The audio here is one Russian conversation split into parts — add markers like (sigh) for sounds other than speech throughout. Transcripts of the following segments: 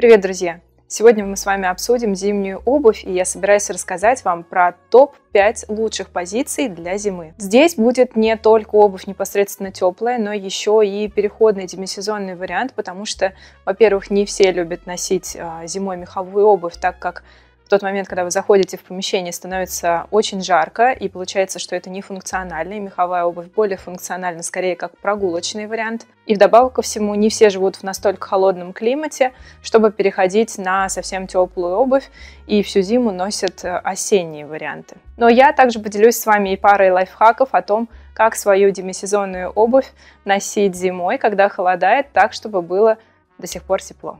Привет, друзья! Сегодня мы с вами обсудим зимнюю обувь, и я собираюсь рассказать вам про топ-5 лучших позиций для зимы. Здесь будет не только обувь непосредственно теплая, но еще и переходный демисезонный вариант, потому что, во-первых, не все любят носить а, зимой меховую обувь, так как тот момент, когда вы заходите в помещение, становится очень жарко, и получается, что это не функционально, и меховая обувь более функциональна, скорее как прогулочный вариант. И вдобавок ко всему, не все живут в настолько холодном климате, чтобы переходить на совсем теплую обувь, и всю зиму носят э, осенние варианты. Но я также поделюсь с вами и парой лайфхаков о том, как свою демисезонную обувь носить зимой, когда холодает, так, чтобы было до сих пор тепло.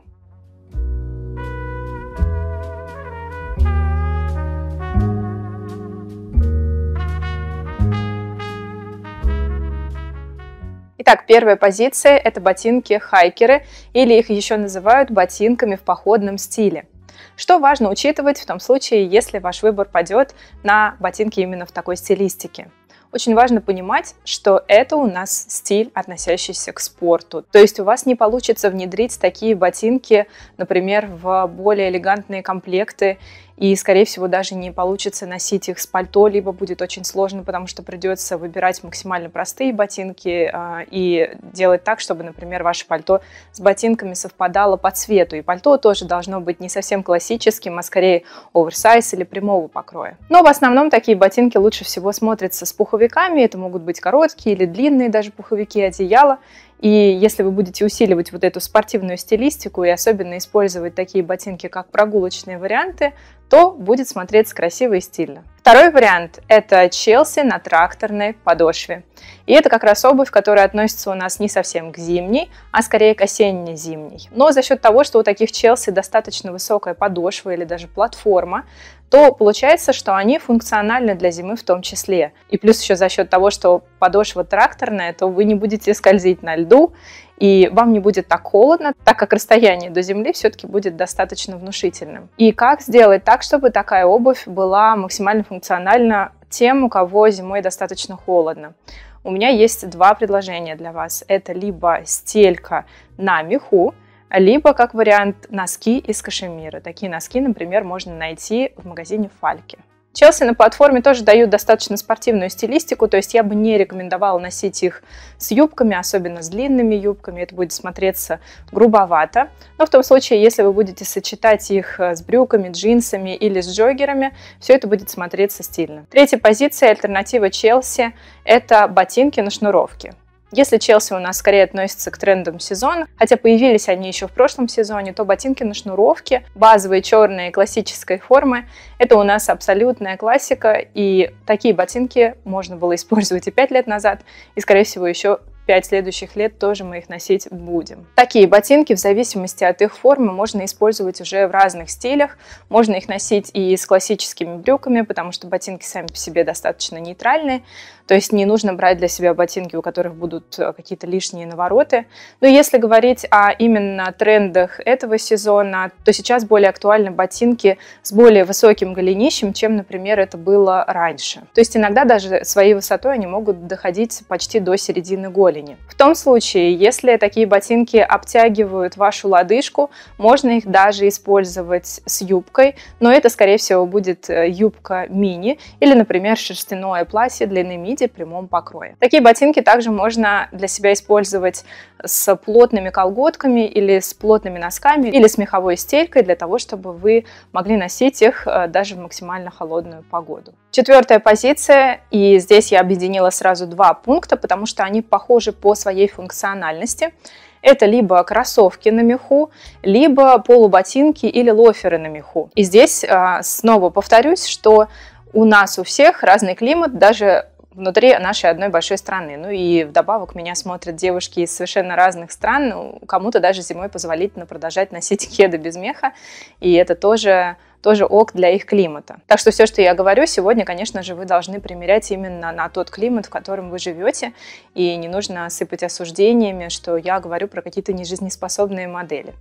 Итак, первая позиция – это ботинки-хайкеры, или их еще называют ботинками в походном стиле. Что важно учитывать в том случае, если ваш выбор пойдет на ботинки именно в такой стилистике? Очень важно понимать, что это у нас стиль, относящийся к спорту. То есть у вас не получится внедрить такие ботинки, например, в более элегантные комплекты и, скорее всего, даже не получится носить их с пальто, либо будет очень сложно, потому что придется выбирать максимально простые ботинки а, и делать так, чтобы, например, ваше пальто с ботинками совпадало по цвету. И пальто тоже должно быть не совсем классическим, а скорее оверсайз или прямого покроя. Но в основном такие ботинки лучше всего смотрятся с пуховиками. Это могут быть короткие или длинные даже пуховики, одеяла. И если вы будете усиливать вот эту спортивную стилистику и особенно использовать такие ботинки, как прогулочные варианты, то будет смотреться красиво и стильно. Второй вариант – это Челси на тракторной подошве. И это как раз обувь, которая относится у нас не совсем к зимней, а скорее к осенне-зимней. Но за счет того, что у таких Челси достаточно высокая подошва или даже платформа, то получается, что они функциональны для зимы в том числе. И плюс еще за счет того, что подошва тракторная, то вы не будете скользить на льду, и вам не будет так холодно, так как расстояние до земли все-таки будет достаточно внушительным. И как сделать так, чтобы такая обувь была максимально функциональна тем, у кого зимой достаточно холодно? У меня есть два предложения для вас. Это либо стелька на меху, либо, как вариант, носки из кашемира. Такие носки, например, можно найти в магазине «Фальки». Челси на платформе тоже дают достаточно спортивную стилистику, то есть я бы не рекомендовала носить их с юбками, особенно с длинными юбками, это будет смотреться грубовато. Но в том случае, если вы будете сочетать их э, с брюками, джинсами или с джогерами, все это будет смотреться стильно. Третья позиция, альтернатива Челси, это ботинки на шнуровке. Если Челси у нас скорее относится к трендам сезона, хотя появились они еще в прошлом сезоне, то ботинки на шнуровке, базовые черные классической формы, это у нас абсолютная классика, и такие ботинки можно было использовать и пять лет назад, и, скорее всего, еще пять следующих лет тоже мы их носить будем. Такие ботинки в зависимости от их формы можно использовать уже в разных стилях. Можно их носить и с классическими брюками, потому что ботинки сами по себе достаточно нейтральные. То есть не нужно брать для себя ботинки, у которых будут э, какие-то лишние навороты. Но если говорить о именно трендах этого сезона, то сейчас более актуальны ботинки с более высоким голенищем, чем, например, это было раньше. То есть иногда даже своей высотой они могут доходить почти до середины года голени. В том случае, если такие ботинки обтягивают вашу лодыжку, можно их даже использовать с юбкой, но это, скорее всего, будет э, юбка мини или, например, шерстяное платье длины миди в прямом покрое. Такие ботинки также можно для себя использовать с плотными колготками или с плотными носками или с меховой стелькой для того, чтобы вы могли носить их э, даже в максимально холодную погоду. Четвертая позиция, и здесь я объединила сразу два пункта, потому что они похожи по своей функциональности. Это либо кроссовки на меху, либо полуботинки или лоферы на меху. И здесь а, снова повторюсь, что у нас у всех разный климат, даже внутри нашей одной большой страны. Ну и вдобавок меня смотрят девушки из совершенно разных стран. Ну, кому-то даже зимой позволительно продолжать носить (laughs) кеды без меха. И это тоже тоже ок для их климата. Так что все, что я говорю сегодня, конечно же, вы должны примерять именно на тот климат, в котором вы живете, и не нужно сыпать осуждениями, что я говорю про какие-то нежизнеспособные модели.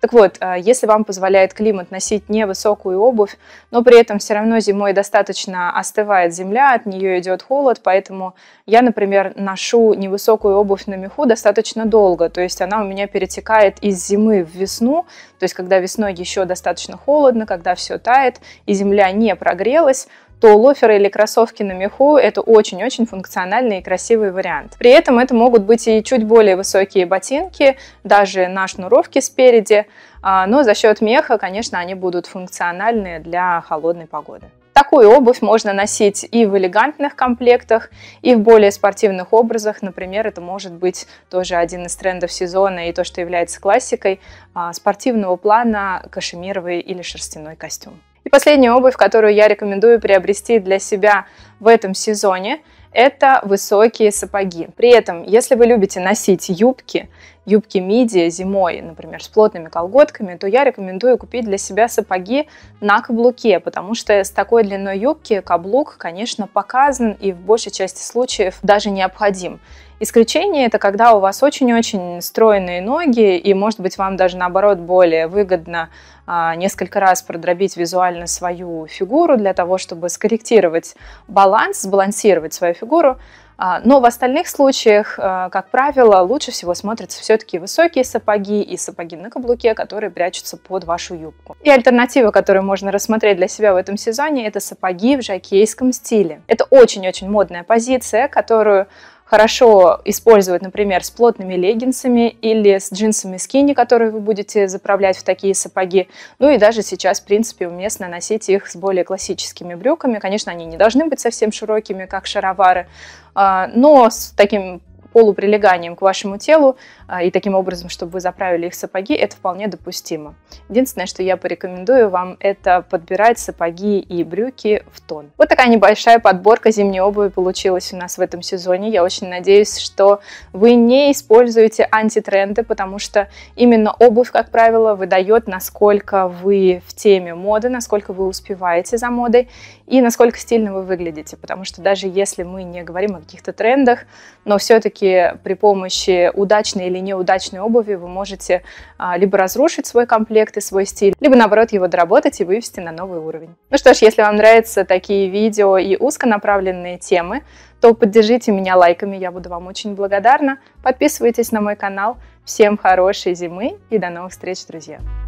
Так вот, а, если вам позволяет климат носить невысокую обувь, но при этом все равно зимой достаточно остывает земля, от нее идет холод, поэтому я, например, ношу невысокую обувь на меху достаточно долго, то есть она у меня перетекает из зимы в весну, то есть когда весной еще достаточно холодно, когда все все тает и земля не прогрелась, то лоферы или кроссовки на меху – это очень-очень функциональный и красивый вариант. При этом это могут быть и чуть более высокие ботинки, даже на шнуровке спереди, а, но за счет меха, конечно, они будут функциональны для холодной погоды. Такую обувь можно носить и в элегантных комплектах, и в более спортивных образах. Например, это может быть тоже один из трендов сезона и то, что является классикой а, спортивного плана кашемировый или шерстяной костюм. И последняя обувь, которую я рекомендую приобрести для себя в этом сезоне, это высокие сапоги. При этом, если вы любите носить юбки, юбки миди зимой, например, с плотными колготками, то я рекомендую купить для себя сапоги на каблуке, потому что с такой длиной юбки каблук, конечно, показан и в большей части случаев даже необходим. Исключение – это когда у вас очень-очень стройные ноги, и, может быть, вам даже, наоборот, более выгодно а, несколько раз продробить визуально свою фигуру для того, чтобы скорректировать баланс, сбалансировать свою фигуру. А, но в остальных случаях, а, как правило, лучше всего смотрятся все-таки высокие сапоги и сапоги на каблуке, которые прячутся под вашу юбку. И альтернатива, которую можно рассмотреть для себя в этом сезоне, это сапоги в жакейском стиле. Это очень-очень модная позиция, которую хорошо использовать, например, с плотными леггинсами или с джинсами скини, которые вы будете заправлять в такие сапоги. Ну и даже сейчас, в принципе, уместно носить их с более классическими брюками. Конечно, они не должны быть совсем широкими, как шаровары, а, но с таким полуприлеганием к вашему телу а, и таким образом, чтобы вы заправили их сапоги, это вполне допустимо. Единственное, что я порекомендую вам, это подбирать сапоги и брюки в тон. Вот такая небольшая подборка зимней обуви получилась у нас в этом сезоне. Я очень надеюсь, что вы не используете антитренды, потому что именно обувь, как правило, выдает, насколько вы в теме моды, насколько вы успеваете за модой и насколько стильно вы выглядите. Потому что даже если мы не говорим о каких-то трендах, но все-таки все-таки при помощи удачной или неудачной обуви вы можете а, либо разрушить свой комплект и свой стиль, либо наоборот его доработать и вывести на новый уровень. Ну что ж, если вам нравятся такие видео и узконаправленные темы, то поддержите меня лайками, я буду вам очень благодарна. Подписывайтесь на мой канал. Всем хорошей зимы и до новых встреч, друзья!